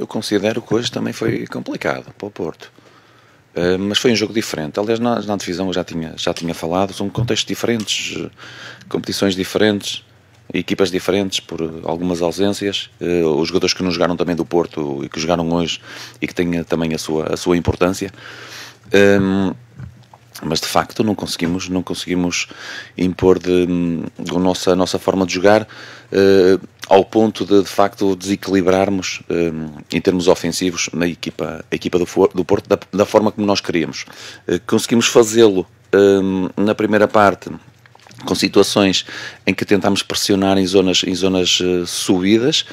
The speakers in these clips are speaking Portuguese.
eu considero que hoje também foi complicado para o Porto. Uh, mas foi um jogo diferente. Aliás, na, na divisão eu já tinha, já tinha falado, são contextos diferentes, eh, competições diferentes, equipas diferentes por algumas ausências. Uh, os jogadores que não jogaram também do Porto e que jogaram hoje e que têm também a sua, a sua importância. Ehm, mas de facto não conseguimos não conseguimos impor de, de hum, nossa, a nossa forma de jogar eh, ao ponto de de facto desequilibrarmos eh, em termos ofensivos na equipa a equipa do, do Porto da, da, forma como nós queríamos eh, conseguimos fazê-lo hum, na primeira parte com situações em que tentámos pressionar em zonas em zonas subidas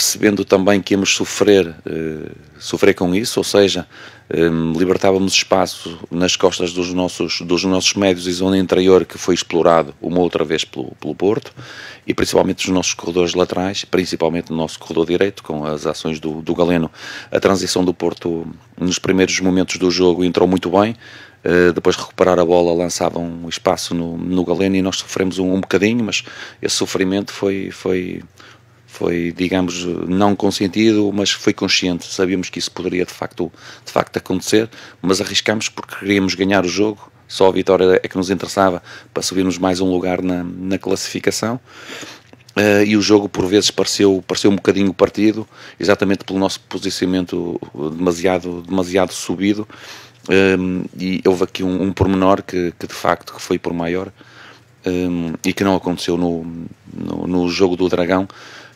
percebendo também que íamos sofrer, eh, sofrer com isso, ou seja, eh, libertávamos espaço nas costas dos nossos, dos nossos médios e zona interior que foi explorado uma outra vez pelo, pelo Porto e principalmente nos nossos corredores laterais, principalmente no nosso corredor direito, com as ações do, do Galeno. A transição do Porto nos primeiros momentos do jogo entrou muito bem, Uh, depois de recuperar a bola lançavam um espaço no, no Galeno e nós sofremos um, um, bocadinho, mas esse sofrimento foi, foi, foi, digamos, não consentido, mas foi consciente. Sabíamos que isso poderia de facto, de facto acontecer, mas arriscamos porque queríamos ganhar o jogo. Só a vitória é que nos interessava para subirmos mais um lugar na, na classificação. Uh, e o jogo por vezes pareceu, pareceu um bocadinho partido, exatamente pelo nosso posicionamento demasiado, demasiado subido. Um, ehm, e houve aqui um, um pormenor que, que de facto que foi por maior um, ehm, e que não aconteceu no, no, no jogo do Dragão,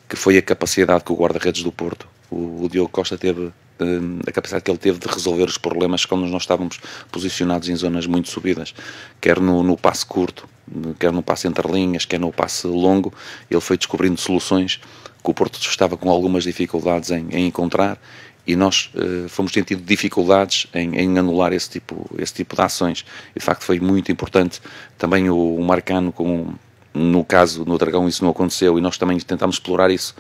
que foi a capacidade que o guarda-redes do Porto, o, o Diogo Costa, teve eh, a capacidade que ele teve de resolver os problemas quando nós estávamos posicionados em zonas muito subidas, quer no, no passe curto, quer no passe entre linhas, quer no passe longo, ele foi descobrindo soluções que o Porto estava com algumas dificuldades em, em encontrar e nós eh, fomos tendo dificuldades em, em, anular esse tipo, esse tipo de ações. E, de facto, foi muito importante também o, o Marcano com no caso, no Dragão, isso não aconteceu e nós também tentámos explorar isso,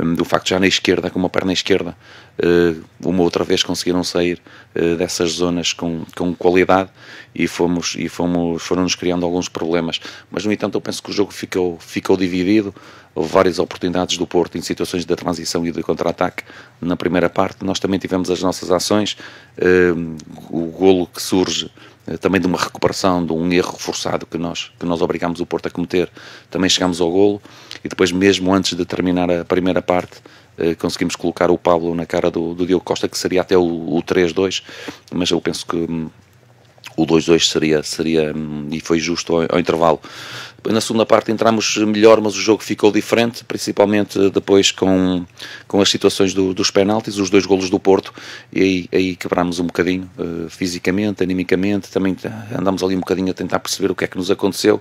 um, do facto já na esquerda, com uma perna esquerda, uh, uma outra vez conseguiram sair uh, dessas zonas com, com qualidade e fomos e fomos foram-nos criando alguns problemas. Mas, no entanto, eu penso que o jogo ficou, ficou dividido, houve várias oportunidades do Porto em situações de transição e de contra-ataque na primeira parte. Nós também tivemos as nossas ações, uh, o golo que surge também de uma recuperação, de um erro forçado que nós, que nós obrigámos o Porto a cometer. Também chegámos ao golo e depois, mesmo antes de terminar a primeira parte, eh, conseguimos colocar o Pablo na cara do, do Diogo Costa, que seria até o, o 3-2, mas eu penso que hum, o 2-2 seria, seria hum, e foi justo ao, ao, intervalo. Na segunda parte entramos melhor, mas o jogo ficou diferente, principalmente depois com, com as situações do, dos penaltis, os dois golos do Porto, e aí, aí quebrámos um bocadinho uh, fisicamente, animicamente, também andámos ali um bocadinho a tentar perceber o que é que nos aconteceu.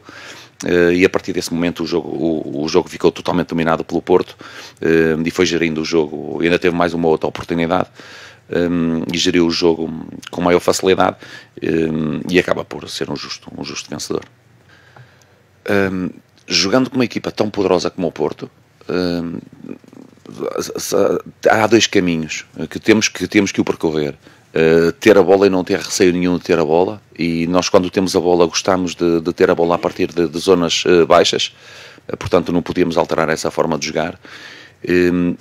Uh, e a partir desse momento o jogo, o, o jogo ficou totalmente dominado pelo Porto uh, e foi gerindo o jogo. Ainda teve mais uma outra oportunidade, um, e geriu o jogo com maior facilidade um, e acaba por ser um justo, um justo vencedor. Um, jogando com uma equipa tão poderosa como o Porto, há dois caminhos que temos que, temos que o percorrer. Uh, ter a bola e não ter receio nenhum de ter a bola, e nós, quando temos a bola, gostamos de, de ter a bola a partir de, de zonas uh, baixas, uh, portanto, não podíamos alterar essa forma de jogar.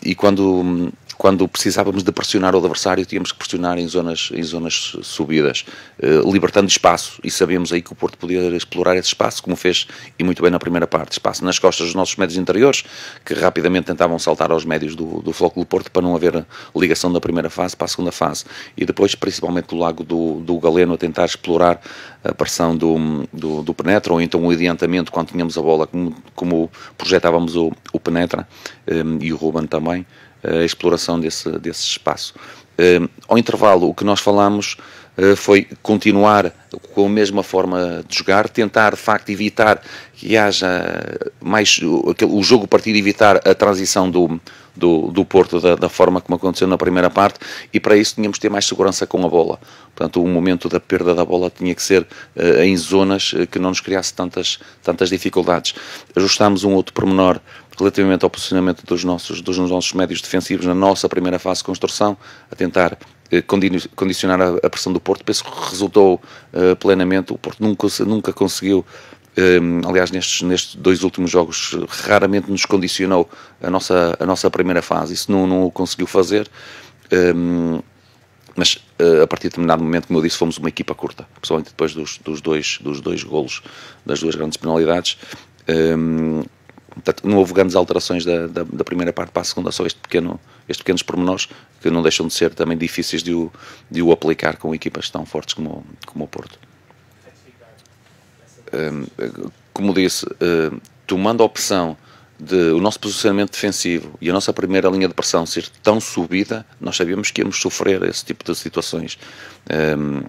e quando quando precisávamos de pressionar o adversário, tínhamos que pressionar em zonas, em zonas subidas, eh, libertando espaço, e sabíamos aí que o Porto podia explorar esse espaço, como fez e muito bem na primeira parte, espaço nas costas dos nossos médios interiores, que rapidamente tentavam saltar aos médios do, do Flóculo Porto para não haver ligação da primeira fase para a segunda fase, e depois principalmente do lago do, do Galeno a tentar explorar a pressão do, do, do Penetra, ou então o adiantamento quando tínhamos a bola, como, como projetávamos o, o Penetra, eh, e o Ruben também, a exploração desse, desse espaço. Um, ehm, ao intervalo, o que nós falámos uh, eh, foi continuar com a mesma forma de jogar, tentar de facto evitar que haja mais o, o jogo partido, evitar a transição do, do, do Porto da, da, forma como aconteceu na primeira parte e para isso tínhamos de ter mais segurança com a bola. Portanto, o momento da perda da bola tinha que ser uh, em zonas eh, que não nos criasse tantas, tantas dificuldades. Ajustámos um outro pormenor relativamente ao posicionamento dos nossos, dos nossos médios defensivos na nossa primeira fase de construção, a tentar eh, condicionar a pressão do Porto, penso que resultou uh, plenamente. O Porto nunca, nunca conseguiu Hum, aliás, nestes, nestes dois últimos jogos, raramente nos condicionou a nossa, a nossa primeira fase. Isso não, não o conseguiu fazer. Um, mas uh, a partir de determinado momento, como eu disse, fomos uma equipa curta, principalmente depois dos, dos, dois, dos dois golos, das duas grandes penalidades. Um, portanto, não houve grandes alterações da, da, da, primeira parte para a segunda, só este pequeno, estes pequenos pormenores que não deixam de ser também difíceis de o, de o aplicar com equipas tão fortes como, como o Porto. Ehm, como disse, ehm, tomando a opção de o nosso posicionamento defensivo e a nossa primeira linha de pressão ser tão subida, nós sabíamos que íamos sofrer esse tipo de situações. Ehm,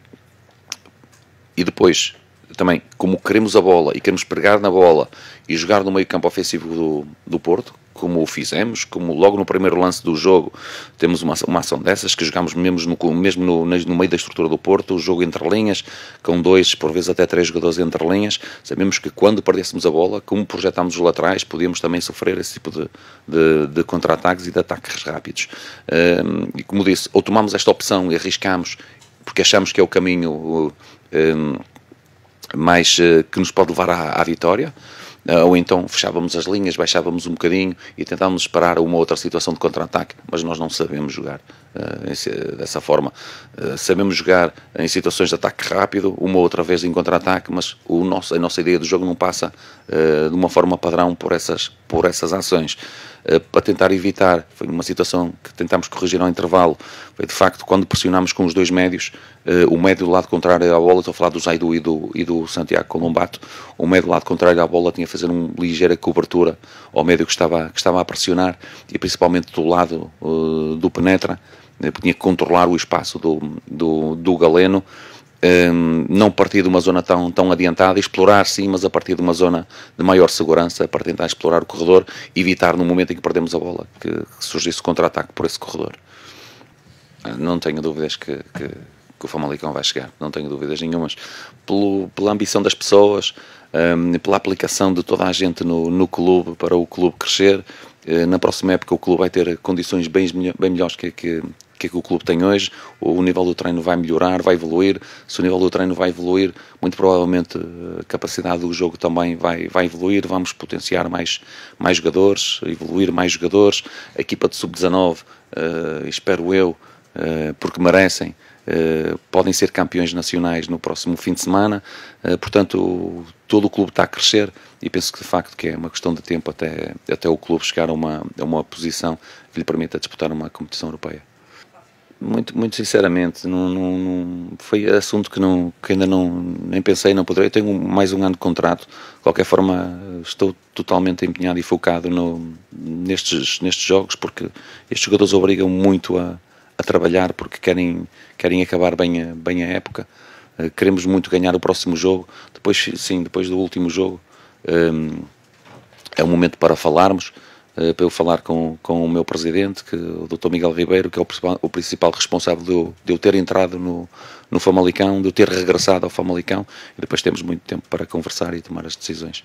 e depois, também, como queremos a bola e queremos pregar na bola e jogar no meio campo ofensivo do, do Porto, como o fizemos, como logo no primeiro lance do jogo temos uma, uma ação dessas, que jogámos mesmo, no, mesmo no, no meio da estrutura do Porto, o jogo entre linhas, com dois, por vezes até três jogadores entre linhas, sabemos que quando perdêssemos a bola, como projetámos os laterais, podíamos também sofrer esse tipo de, de, de contra-ataques e de ataques rápidos. Um, e como disse, ou tomámos esta opção e arriscámos porque achamos que é o caminho um, mais eh, que nos pode levar à, à vitória, ah, ou então fechávamos as linhas, baixávamos um bocadinho e tentávamos parar uma outra situação de contra-ataque, mas nós não sabemos jogar uh, dessa forma. Uh, sabemos jogar em situações de ataque rápido, uma outra vez em contra-ataque, mas o nosso, a nossa ideia do jogo não passa uh, de uma forma padrão por essas por essas ações uh, para tentar evitar. Foi uma situação que tentámos corrigir ao intervalo. Foi de facto quando pressionámos com os dois médios, uh, o médio do lado contrário à bola, estou a falar do Zaidu e do, e do Santiago Colombato, o médio do lado contrário à bola tinha a fazer uma ligeira cobertura ao médio que estava, que estava a pressionar e principalmente do lado uh, do Penetra, né, tinha que controlar o espaço do, do, do Galeno Hum, não partir de uma zona tão, tão adiantada, explorar sim, mas a partir de uma zona de maior segurança, para tentar explorar o corredor, evitar no momento em que perdemos a bola que, que surgisse contra-ataque por esse corredor. Ah, não tenho dúvidas que, que, que, o Famalicão vai chegar, não tenho dúvidas nenhumas. Pelo, pela ambição das pessoas, hum, pela aplicação de toda a gente no, no clube, para o clube crescer, eh, na próxima época o clube vai ter condições bem, bem melhores que, que, que é que o clube tem hoje, o nível do treino vai melhorar, vai evoluir, se o nível do treino vai evoluir, muito provavelmente eh, a capacidade do jogo também vai, vai evoluir, vamos potenciar mais, mais jogadores, evoluir mais jogadores, a equipa de sub-19, uh, eh, espero eu, uh, porque merecem, Uh, podem ser campeões nacionais no próximo fim de semana. Uh, portanto, todo o clube está a crescer e penso que de facto que é uma questão de tempo até, até o clube chegar a uma, a uma posição que lhe permita disputar uma competição europeia. Muito, muito sinceramente, não, não, não, foi assunto que, não, que ainda não nem pensei, não poderei. Eu tenho mais um ano de contrato. De qualquer forma, estou totalmente empenhado e focado no, nestes, nestes jogos, porque estes jogadores obrigam muito a, a trabalhar, porque querem, querem acabar bem a, bem a época. Eh, queremos muito ganhar o próximo jogo. Depois, sim, depois do último jogo, ehm, é um momento para falarmos eh, para eu falar com, com o meu presidente, que, o Dr. Miguel Ribeiro, que é o principal, o principal responsável de eu, de eu ter entrado no, no Famalicão, de eu ter regressado ao Famalicão, e depois temos muito tempo para conversar e tomar as decisões.